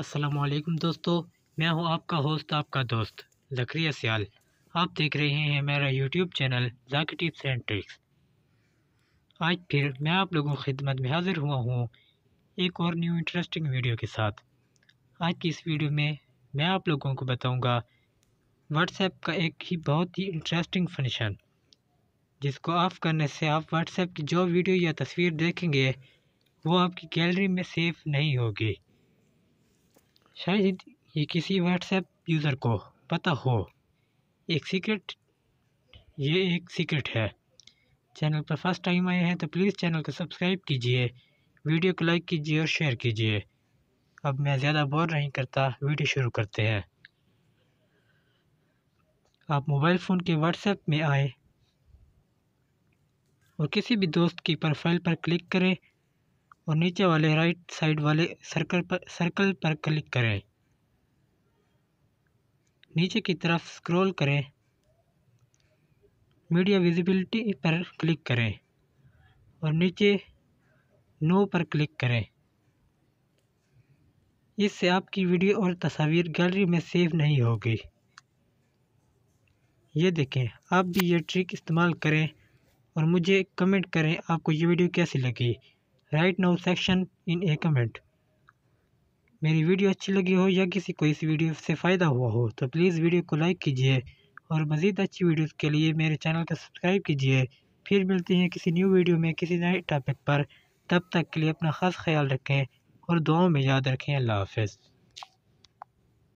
असलम दोस्तों मैं हूं आपका होस्ट आपका दोस्त जक्रिया सियाल आप देख रहे हैं मेरा यूट्यूब चैनल जाकि टिप्स एंड ट्रिक्स आज फिर मैं आप लोगों की खिदमत में हाज़िर हुआ हूं एक और न्यू इंटरेस्टिंग वीडियो के साथ आज की इस वीडियो में मैं आप लोगों को बताऊंगा व्हाट्सएप का एक ही बहुत ही इंटरेस्टिंग फंक्शन जिसको ऑफ़ करने से आप व्हाट्सएप की जो वीडियो या तस्वीर देखेंगे वो आपकी गैलरी में सेफ नहीं होगी शायद ये किसी व्हाट्सएप यूज़र को पता हो एक सीक्रेट ये एक सीक्रेट है चैनल पर फर्स्ट टाइम आए हैं तो प्लीज़ चैनल को सब्सक्राइब कीजिए वीडियो को लाइक कीजिए और शेयर कीजिए अब मैं ज़्यादा बोर नहीं करता वीडियो शुरू करते हैं आप मोबाइल फ़ोन के व्हाट्सएप में आए और किसी भी दोस्त की प्रोफाइल पर क्लिक करें और नीचे वाले राइट साइड वाले सर्कल पर सर्कल पर क्लिक करें नीचे की तरफ स्क्रॉल करें मीडिया विजिबिलिटी पर क्लिक करें और नीचे नो पर क्लिक करें इससे आपकी वीडियो और तस्वीर गैलरी में सेव नहीं होगी ये देखें आप भी ये ट्रिक इस्तेमाल करें और मुझे कमेंट करें आपको ये वीडियो कैसी लगी right now section in a comment मेरी वीडियो अच्छी लगी हो या किसी को इस वीडियो से फ़ायदा हुआ हो तो प्लीज़ वीडियो को लाइक कीजिए और मज़ीद अच्छी वीडियो के लिए मेरे चैनल को सब्सक्राइब कीजिए फिर मिलते हैं किसी न्यू वीडियो में किसी नए टॉपिक पर तब तक के लिए अपना ख़ास ख्याल रखें और दुआओं में याद रखें अल्लाह हाफ